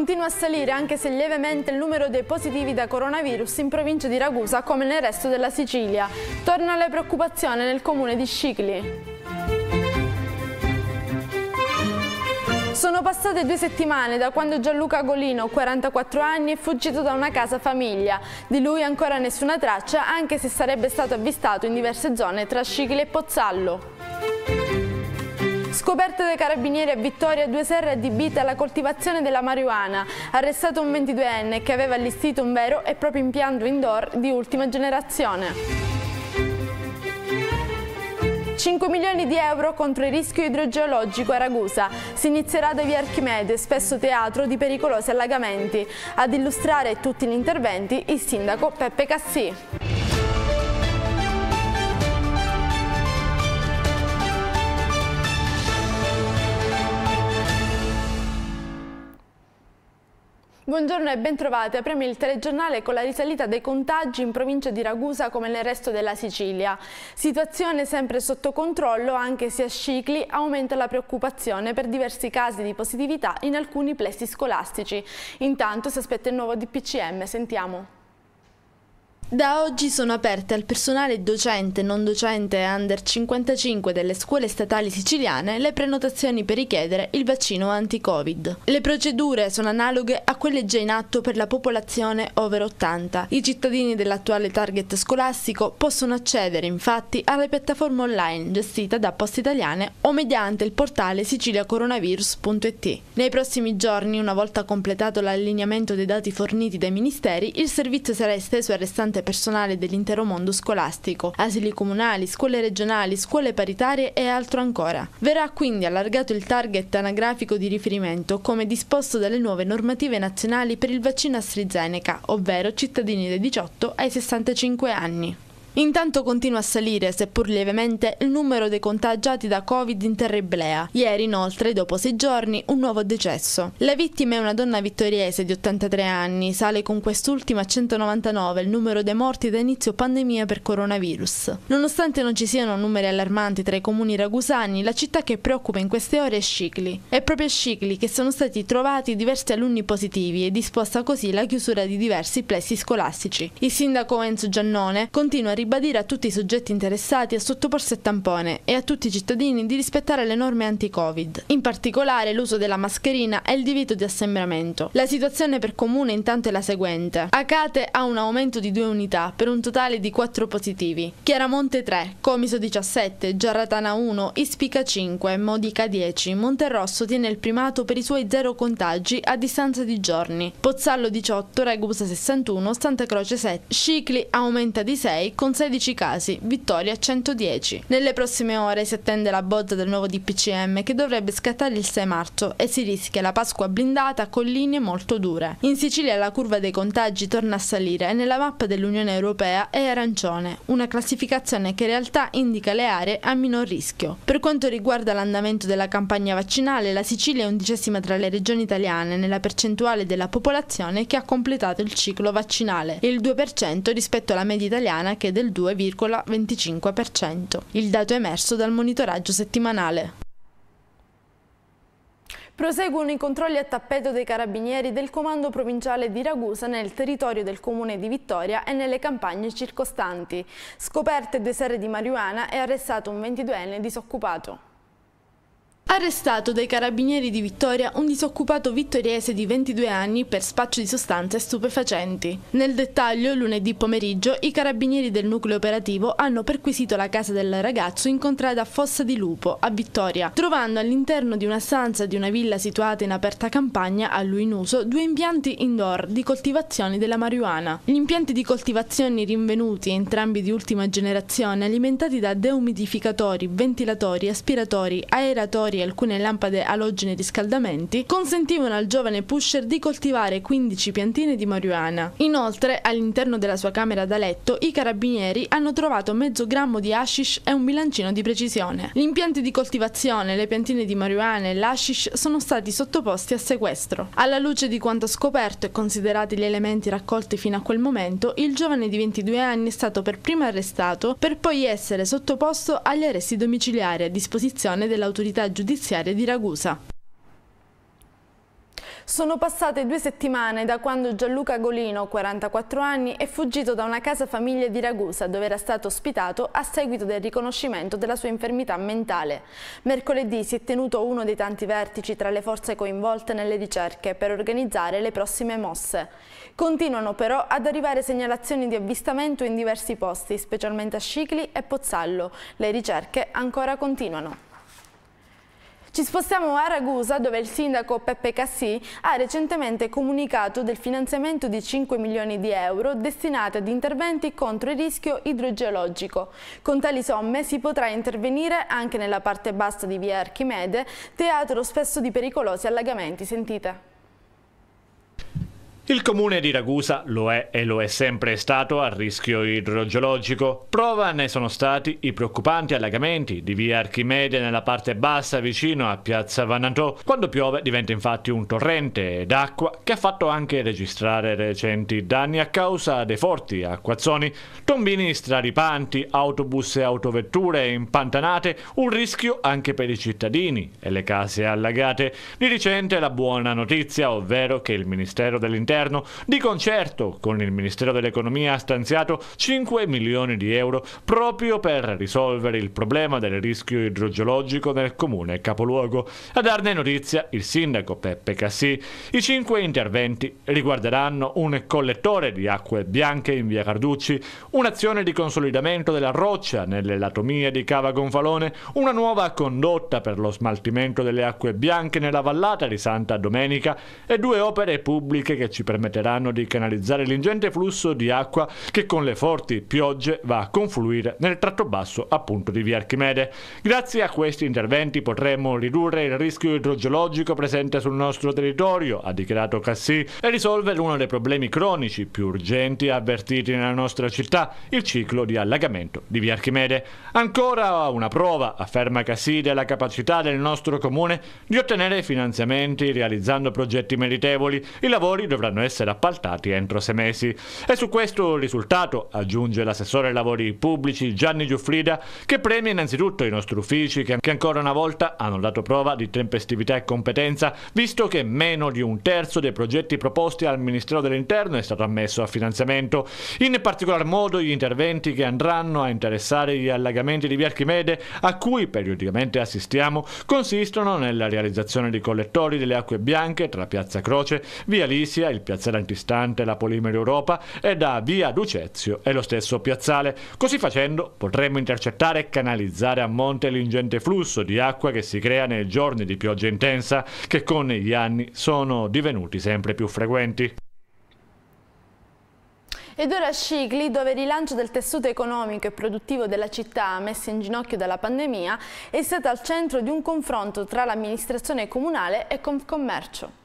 Continua a salire anche se lievemente il numero dei positivi da coronavirus in provincia di Ragusa come nel resto della Sicilia. Torna le preoccupazioni nel comune di Scicli. Sono passate due settimane da quando Gianluca Golino, 44 anni, è fuggito da una casa famiglia. Di lui ancora nessuna traccia, anche se sarebbe stato avvistato in diverse zone tra Scicli e Pozzallo. Scoperta dai carabinieri a Vittoria, Due Serre adibite alla coltivazione della marijuana. Arrestato un 22enne che aveva allestito un vero e proprio impianto indoor di ultima generazione. 5 milioni di euro contro il rischio idrogeologico a Ragusa. Si inizierà da via Archimede, spesso teatro di pericolosi allagamenti. Ad illustrare tutti gli interventi il sindaco Peppe Cassì. Buongiorno e bentrovate. Apriamo il telegiornale con la risalita dei contagi in provincia di Ragusa come nel resto della Sicilia. Situazione sempre sotto controllo anche se a cicli aumenta la preoccupazione per diversi casi di positività in alcuni plessi scolastici. Intanto si aspetta il nuovo DPCM, sentiamo. Da oggi sono aperte al personale docente, non docente e under 55 delle scuole statali siciliane le prenotazioni per richiedere il vaccino anti-Covid. Le procedure sono analoghe a quelle già in atto per la popolazione over 80. I cittadini dell'attuale target scolastico possono accedere infatti alla piattaforma online gestita da Poste Italiane o mediante il portale siciliacoronavirus.it. Nei prossimi giorni, una volta completato l'allineamento dei dati forniti dai ministeri, il servizio sarà esteso al restante rappresentante personale dell'intero mondo scolastico, asili comunali, scuole regionali, scuole paritarie e altro ancora. Verrà quindi allargato il target anagrafico di riferimento come disposto dalle nuove normative nazionali per il vaccino AstraZeneca, ovvero cittadini dai 18 ai 65 anni. Intanto continua a salire, seppur lievemente, il numero dei contagiati da Covid in Terra Iblea. Ieri, inoltre, dopo sei giorni, un nuovo decesso. La vittima è una donna vittoriese di 83 anni. Sale con quest'ultima a 199 il numero dei morti da inizio pandemia per coronavirus. Nonostante non ci siano numeri allarmanti tra i comuni ragusani, la città che preoccupa in queste ore è Scicli. È proprio a Scicli che sono stati trovati diversi alunni positivi e disposta così la chiusura di diversi plessi scolastici. Il sindaco Enzo Giannone continua a ribadire a tutti i soggetti interessati a sottoporsi a tampone e a tutti i cittadini di rispettare le norme anti-Covid, in particolare l'uso della mascherina e il divieto di assembramento. La situazione per comune intanto è la seguente. Acate ha un aumento di due unità per un totale di quattro positivi. Chiaramonte 3, Comiso 17, Giarratana 1, Ispica 5, Modica 10, Monterrosso tiene il primato per i suoi zero contagi a distanza di giorni. Pozzallo 18, Regusa 61, Santa Croce 7, Scicli aumenta di 6 con con 16 casi, Vittoria 110. Nelle prossime ore si attende la bozza del nuovo DPCM che dovrebbe scattare il 6 marzo e si rischia la Pasqua blindata con linee molto dure. In Sicilia la curva dei contagi torna a salire e nella mappa dell'Unione Europea è arancione, una classificazione che in realtà indica le aree a minor rischio. Per quanto riguarda l'andamento della campagna vaccinale, la Sicilia è undicesima tra le regioni italiane nella percentuale della popolazione che ha completato il ciclo vaccinale, il 2% rispetto alla media italiana che è del del 2,25%. Il dato emerso dal monitoraggio settimanale. Proseguono i controlli a tappeto dei carabinieri del comando provinciale di Ragusa nel territorio del comune di Vittoria e nelle campagne circostanti. Scoperte due serre di marijuana e arrestato un 22enne disoccupato. Arrestato dai carabinieri di Vittoria un disoccupato vittoriese di 22 anni per spaccio di sostanze stupefacenti. Nel dettaglio, lunedì pomeriggio, i carabinieri del nucleo operativo hanno perquisito la casa del ragazzo incontrata a Fossa di Lupo, a Vittoria, trovando all'interno di una stanza di una villa situata in aperta campagna, a lui in uso, due impianti indoor di coltivazione della marijuana. Gli impianti di coltivazione rinvenuti, entrambi di ultima generazione, alimentati da deumidificatori, ventilatori, aspiratori, aeratori, radiatori e alcune lampade alogene riscaldamenti consentivano al giovane pusher di coltivare 15 piantine di marijuana. Inoltre, all'interno della sua camera da letto, i carabinieri hanno trovato mezzo grammo di hashish e un bilancino di precisione. Gli impianti di coltivazione, le piantine di marijuana e l'hashish sono stati sottoposti a sequestro. Alla luce di quanto scoperto e considerati gli elementi raccolti fino a quel momento, il giovane di 22 anni è stato per prima arrestato per poi essere sottoposto agli arresti domiciliari a disposizione dell'autorità giudiziaria giudiziaria di Ragusa. Sono passate due settimane da quando Gianluca Golino, 44 anni, è fuggito da una casa famiglia di Ragusa dove era stato ospitato a seguito del riconoscimento della sua infermità mentale. Mercoledì si è tenuto uno dei tanti vertici tra le forze coinvolte nelle ricerche per organizzare le prossime mosse. Continuano però ad arrivare segnalazioni di avvistamento in diversi posti, specialmente a Scicli e Pozzallo. Le ricerche ancora continuano. Ci spostiamo a Ragusa dove il sindaco Peppe Cassì ha recentemente comunicato del finanziamento di 5 milioni di euro destinati ad interventi contro il rischio idrogeologico. Con tali somme si potrà intervenire anche nella parte bassa di via Archimede, teatro spesso di pericolosi allagamenti. Sentite. Il comune di Ragusa lo è e lo è sempre stato a rischio idrogeologico. Prova ne sono stati i preoccupanti allagamenti di via Archimede nella parte bassa vicino a piazza Vanantò. Quando piove diventa infatti un torrente d'acqua che ha fatto anche registrare recenti danni a causa dei forti acquazzoni, tombini straripanti, autobus e autovetture impantanate, un rischio anche per i cittadini e le case allagate. Di recente la buona notizia, ovvero che il Ministero dell'Interno governo di concerto con il Ministero dell'Economia ha stanziato 5 milioni di euro proprio per risolvere il problema del rischio idrogeologico nel comune capoluogo. A darne notizia il sindaco Peppe Cassì. I cinque interventi riguarderanno un collettore di acque bianche in via Carducci, un'azione di consolidamento della roccia nelle latomie di Cava Gonfalone, una nuova condotta per lo smaltimento delle acque bianche nella vallata di Santa Domenica e due opere pubbliche che ci ci permetteranno di canalizzare l'ingente flusso di acqua che con le forti piogge va a confluire nel tratto basso appunto di via Archimede. Grazie a questi interventi potremo ridurre il rischio idrogeologico presente sul nostro territorio, ha dichiarato Cassì, e risolvere uno dei problemi cronici più urgenti avvertiti nella nostra città, il ciclo di allagamento di via Archimede. Ancora una prova, afferma Cassì, della capacità del nostro comune di ottenere finanziamenti realizzando progetti meritevoli. I lavori dovranno potranno essere appaltati entro sei mesi. E su questo risultato, aggiunge l'assessore ai lavori pubblici Gianni Giuffrida, che premia innanzitutto i nostri uffici che ancora una volta hanno dato prova di tempestività e competenza, visto che meno di un terzo dei progetti proposti al Ministero dell'Interno è stato ammesso a finanziamento. In particolar modo gli interventi che andranno a interessare gli allagamenti di Via Archimede, a cui periodicamente assistiamo, consistono nella realizzazione di collettori delle acque bianche tra Piazza Croce, Via Lisia, il piazzale antistante la Polimero Europa e da via Ducezio è lo stesso piazzale. Così facendo potremmo intercettare e canalizzare a monte l'ingente flusso di acqua che si crea nei giorni di pioggia intensa che con gli anni sono divenuti sempre più frequenti. Ed ora a Scicli, dove il rilancio del tessuto economico e produttivo della città messa in ginocchio dalla pandemia è stato al centro di un confronto tra l'amministrazione comunale e Confcommercio.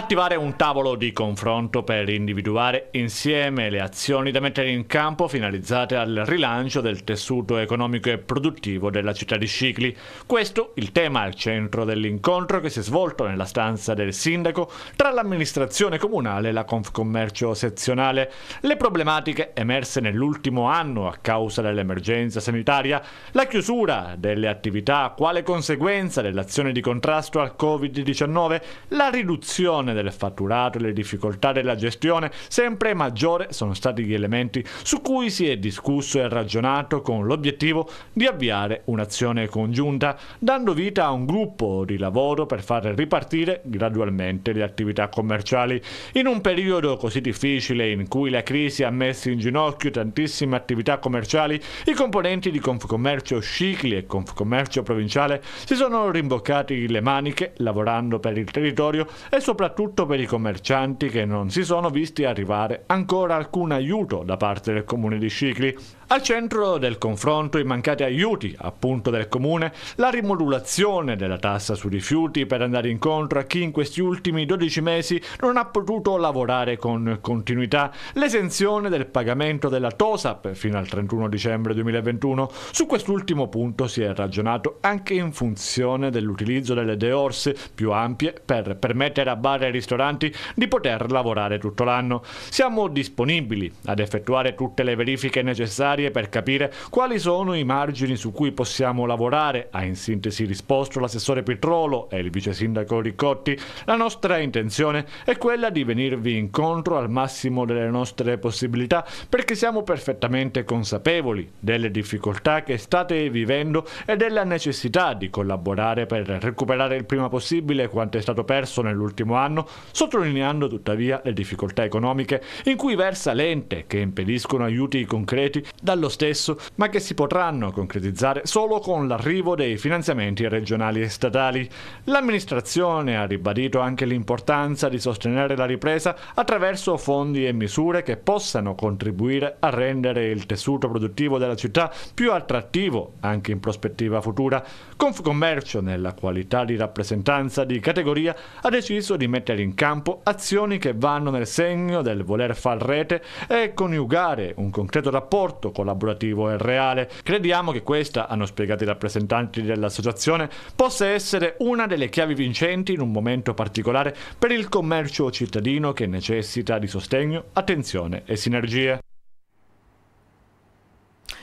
Attivare un tavolo di confronto per individuare insieme le azioni da mettere in campo finalizzate al rilancio del tessuto economico e produttivo della città di Scicli. Questo il tema al centro dell'incontro che si è svolto nella stanza del sindaco tra l'amministrazione comunale e la Confcommercio sezionale. Le problematiche emerse nell'ultimo anno a causa dell'emergenza sanitaria, la chiusura delle attività quale conseguenza dell'azione di contrasto al Covid-19, la riduzione riduzione del fatturato e le difficoltà della gestione sempre maggiore sono stati gli elementi su cui si è discusso e ragionato con l'obiettivo di avviare un'azione congiunta, dando vita a un gruppo di lavoro per far ripartire gradualmente le attività commerciali. In un periodo così difficile in cui la crisi ha messo in ginocchio tantissime attività commerciali, i componenti di Confcommercio Scicli e Confcommercio Provinciale si sono rimboccati le maniche lavorando per il territorio e soprattutto soprattutto per i commercianti che non si sono visti arrivare ancora alcun aiuto da parte del comune di Scicli al centro del confronto i mancati aiuti, appunto del comune, la rimodulazione della tassa sui rifiuti per andare incontro a chi in questi ultimi 12 mesi non ha potuto lavorare con continuità, l'esenzione del pagamento della TOSAP fino al 31 dicembre 2021. Su quest'ultimo punto si è ragionato anche in funzione dell'utilizzo delle deorse più ampie per permettere a bar e ristoranti di poter lavorare tutto l'anno. Siamo disponibili ad effettuare tutte le verifiche necessarie necessarie per capire quali sono i margini su cui possiamo lavorare, ha in sintesi risposto l'assessore Petrolo e il vice sindaco Riccotti. La nostra intenzione è quella di venirvi incontro al massimo delle nostre possibilità perché siamo perfettamente consapevoli delle difficoltà che state vivendo e della necessità di collaborare per recuperare il prima possibile quanto è stato perso nell'ultimo anno, sottolineando tuttavia le difficoltà economiche in cui versa l'ente che impediscono aiuti concreti da dallo stesso, ma che si potranno concretizzare solo con l'arrivo dei finanziamenti regionali e statali. L'amministrazione ha ribadito anche l'importanza di sostenere la ripresa attraverso fondi e misure che possano contribuire a rendere il tessuto produttivo della città più attrattivo anche in prospettiva futura. Confcommercio, nella qualità di rappresentanza di categoria, ha deciso di mettere in campo azioni che vanno nel segno del voler far rete e coniugare un concreto rapporto con collaborativo e reale. Crediamo che questa, hanno spiegato i rappresentanti dell'associazione, possa essere una delle chiavi vincenti in un momento particolare per il commercio cittadino che necessita di sostegno, attenzione e sinergie.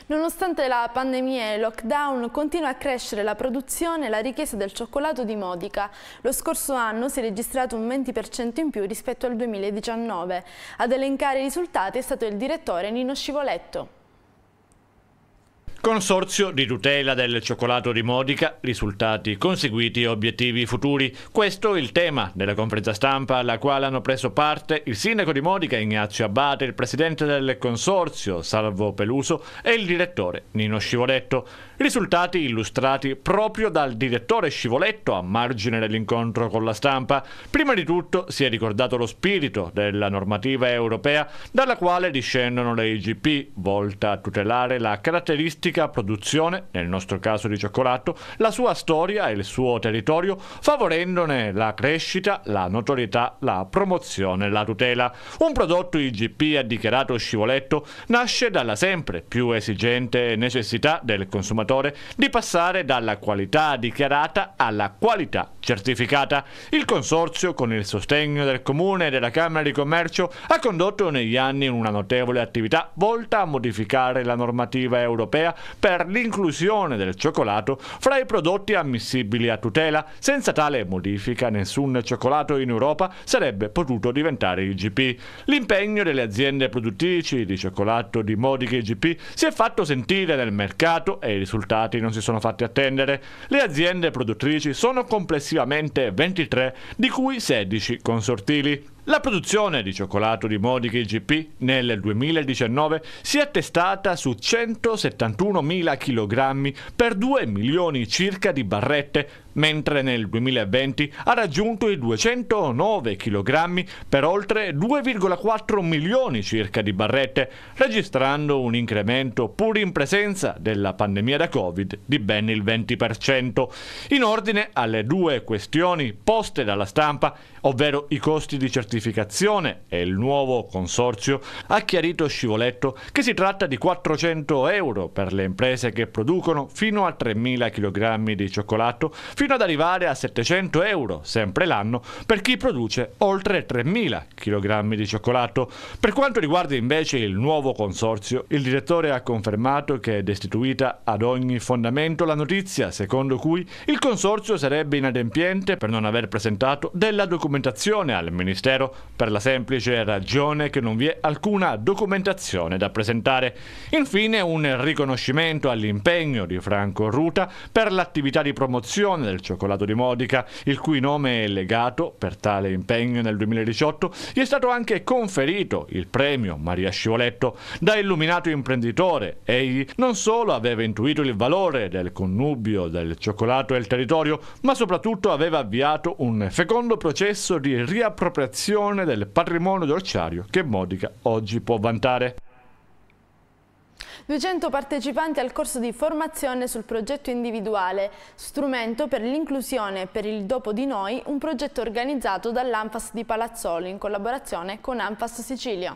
Nonostante la pandemia e il lockdown, continua a crescere la produzione e la richiesta del cioccolato di Modica. Lo scorso anno si è registrato un 20% in più rispetto al 2019. Ad elencare i risultati è stato il direttore Nino Scivoletto. Consorzio di tutela del cioccolato di Modica, risultati conseguiti e obiettivi futuri. Questo è il tema della conferenza stampa alla quale hanno preso parte il sindaco di Modica Ignazio Abate, il presidente del consorzio Salvo Peluso e il direttore Nino Scivoletto. Risultati illustrati proprio dal direttore Scivoletto a margine dell'incontro con la stampa. Prima di tutto si è ricordato lo spirito della normativa europea dalla quale discendono le IGP, volta a tutelare la caratteristica logistica, produzione, nel nostro caso di cioccolato, la sua storia e il suo territorio, favorendone la crescita, la notorietà, la promozione, la tutela. Un prodotto IGP, ha dichiarato Scivoletto, nasce dalla sempre più esigente necessità del consumatore di passare dalla qualità dichiarata alla qualità certificata. Il consorzio, con il sostegno del Comune e della Camera di Commercio, ha condotto negli anni una notevole attività volta a modificare la normativa europea per l'inclusione del cioccolato fra i prodotti ammissibili a tutela. Senza tale modifica nessun cioccolato in Europa sarebbe potuto diventare IGP. L'impegno delle aziende produttrici di cioccolato di modiche IGP si è fatto sentire nel mercato e i risultati non si sono fatti attendere. Le aziende produttrici sono complessivamente 23, di cui 16 consortili. La produzione di cioccolato di Modiche IGP nel 2019 si è attestata su 171.000 kg per 2 milioni circa di barrette mentre nel 2020 ha raggiunto i 209 kg per oltre 2,4 milioni circa di barrette, registrando un incremento pur in presenza della pandemia da Covid di ben il 20%. In ordine alle due questioni poste dalla stampa, ovvero i costi di certificazione e il nuovo consorzio, ha chiarito Scivoletto che si tratta di 400 euro per le imprese che producono fino a 3.000 kg di cioccolato, fino fino ad arrivare a 700 euro, sempre l'anno, per chi produce oltre 3.000 kg di cioccolato. Per quanto riguarda invece il nuovo consorzio, il direttore ha confermato che è destituita ad ogni fondamento la notizia secondo cui il consorzio sarebbe inadempiente per non aver presentato della documentazione al Ministero per la semplice ragione che non vi è alcuna documentazione da presentare. Infine un riconoscimento all'impegno di Franco Ruta per l'attività di promozione del del cioccolato di Modica, il cui nome è legato per tale impegno nel 2018, gli è stato anche conferito il premio Maria Scivoletto da illuminato imprenditore. Egli non solo aveva intuito il valore del connubio del cioccolato e il territorio, ma soprattutto aveva avviato un fecondo processo di riappropriazione del patrimonio dolciario che Modica oggi può vantare. 200 partecipanti al corso di formazione sul progetto individuale, strumento per l'inclusione e per il dopo di noi, un progetto organizzato dall'Anfas di Palazzolo in collaborazione con Anfas Sicilia.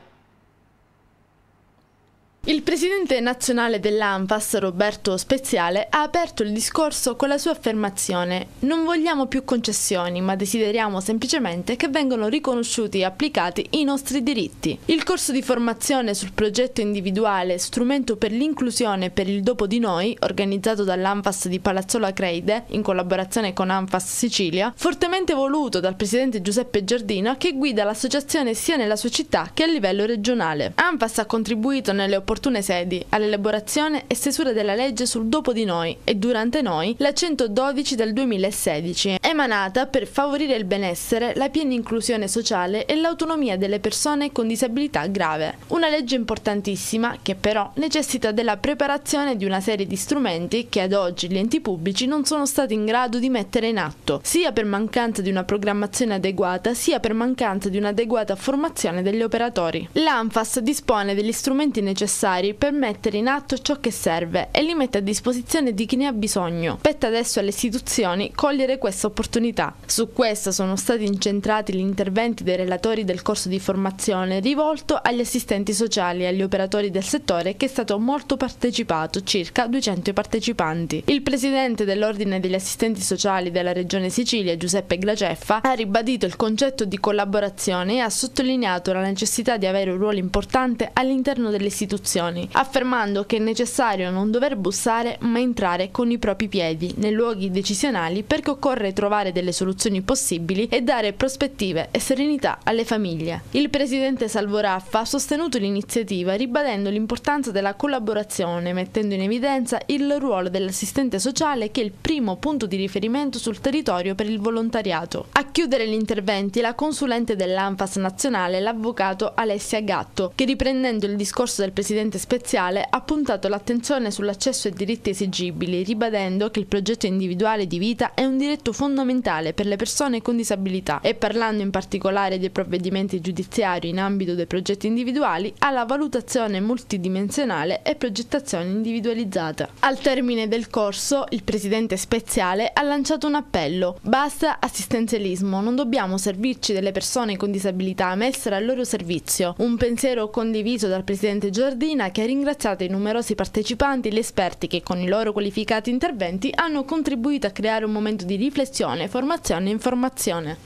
Il presidente nazionale dell'ANFAS, Roberto Speziale, ha aperto il discorso con la sua affermazione «Non vogliamo più concessioni, ma desideriamo semplicemente che vengano riconosciuti e applicati i nostri diritti». Il corso di formazione sul progetto individuale «Strumento per l'inclusione per il dopo di noi», organizzato dall'ANFAS di Palazzola Creide, in collaborazione con ANFAS Sicilia, fortemente voluto dal presidente Giuseppe Giardino, che guida l'associazione sia nella sua città che a livello regionale. ANFAS ha contribuito nelle opportunità opportune sedi, all'elaborazione e stesura della legge sul dopo di noi e durante noi, la 112 del 2016, emanata per favorire il benessere, la piena inclusione sociale e l'autonomia delle persone con disabilità grave. Una legge importantissima che però necessita della preparazione di una serie di strumenti che ad oggi gli enti pubblici non sono stati in grado di mettere in atto, sia per mancanza di una programmazione adeguata, sia per mancanza di un'adeguata formazione degli operatori. L'ANFAS dispone degli strumenti necessari necessari per mettere in atto ciò che serve e li mette a disposizione di chi ne ha bisogno. Spetta adesso alle istituzioni cogliere questa opportunità. Su questo sono stati incentrati gli interventi dei relatori del corso di formazione rivolto agli assistenti sociali e agli operatori del settore che è stato molto partecipato, circa 200 partecipanti. Il presidente dell'Ordine degli assistenti sociali della Regione Sicilia, Giuseppe Graceffa, ha ribadito il concetto di collaborazione e ha sottolineato la necessità di avere un ruolo importante all'interno delle istituzioni istituzioni, affermando che è necessario non dover bussare ma entrare con i propri piedi nei luoghi decisionali perché occorre trovare delle soluzioni possibili e dare prospettive e serenità alle famiglie. Il presidente Salvoraffa ha sostenuto l'iniziativa ribadendo l'importanza della collaborazione, mettendo in evidenza il ruolo dell'assistente sociale che è il primo punto di riferimento sul territorio per il volontariato. A chiudere gli interventi la consulente dell'ANFAS nazionale, l'avvocato Alessia Gatto, che riprendendo il discorso del presidente Presidente Speziale ha puntato l'attenzione sull'accesso ai diritti esigibili, ribadendo che il progetto individuale di vita è un diritto fondamentale per le persone con disabilità e parlando in particolare dei provvedimenti giudiziari in ambito dei progetti individuali alla valutazione multidimensionale e progettazione individualizzata. Al termine del corso, il Presidente Speziale ha lanciato un appello. Basta assistenzialismo, non dobbiamo servirci delle persone con disabilità ma essere al loro servizio. Un pensiero condiviso dal Presidente Giordini Marina che ha ringraziato i numerosi partecipanti e gli esperti che con i loro qualificati interventi hanno contribuito a creare un momento di riflessione, formazione e informazione.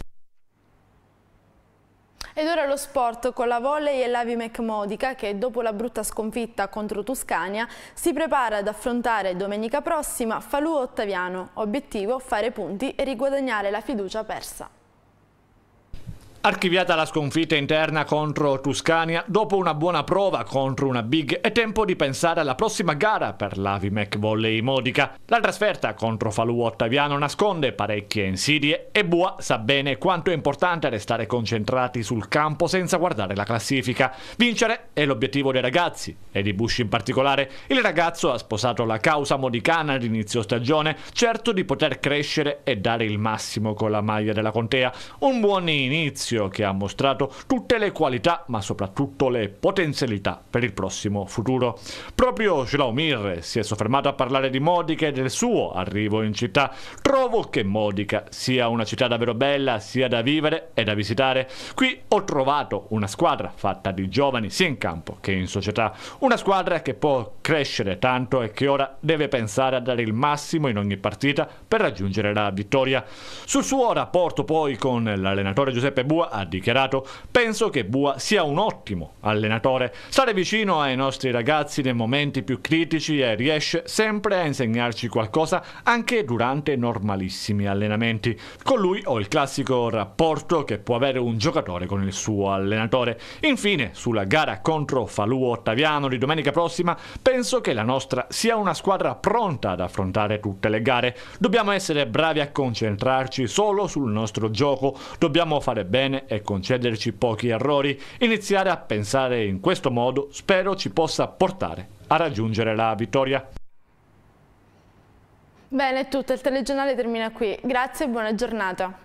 Ed ora lo sport con la volley e l'Avimec Modica che dopo la brutta sconfitta contro Tuscania si prepara ad affrontare domenica prossima Falù Ottaviano. Obiettivo fare punti e riguadagnare la fiducia persa. Archiviata la sconfitta interna contro Tuscania, dopo una buona prova contro una big, è tempo di pensare alla prossima gara per l'Avimec Volley Modica. La trasferta contro Falù Ottaviano nasconde parecchie insidie e Bua sa bene quanto è importante restare concentrati sul campo senza guardare la classifica. Vincere è l'obiettivo dei ragazzi e di Bush in particolare. Il ragazzo ha sposato la causa modicana all'inizio stagione, certo di poter crescere e dare il massimo con la maglia della contea. Un buon inizio Lazio che ha mostrato tutte le qualità ma soprattutto le potenzialità per il prossimo futuro. Proprio Mire si è soffermato a parlare di Modica e del suo arrivo in città. Trovo che Modica sia una città davvero bella sia da vivere e da visitare. Qui ho trovato una squadra fatta di giovani sia in campo che in società, una squadra che può crescere tanto e che ora deve pensare a dare il massimo in ogni partita per raggiungere la vittoria. Sul suo rapporto poi con l'allenatore Giuseppe Bua Bua ha dichiarato penso che Bua sia un ottimo allenatore, stare vicino ai nostri ragazzi nei momenti più critici e riesce sempre a insegnarci qualcosa anche durante normalissimi allenamenti. Con lui ho il classico rapporto che può avere un giocatore con il suo allenatore. Infine, sulla gara contro Falù Ottaviano di domenica prossima, penso che la nostra sia una squadra pronta ad affrontare tutte le gare. Dobbiamo essere bravi a concentrarci solo sul nostro gioco, dobbiamo fare bene bene e concederci pochi errori, iniziare a pensare in questo modo spero ci possa portare a raggiungere la vittoria. Bene, è tutto, il telegiornale termina qui. Grazie e buona giornata.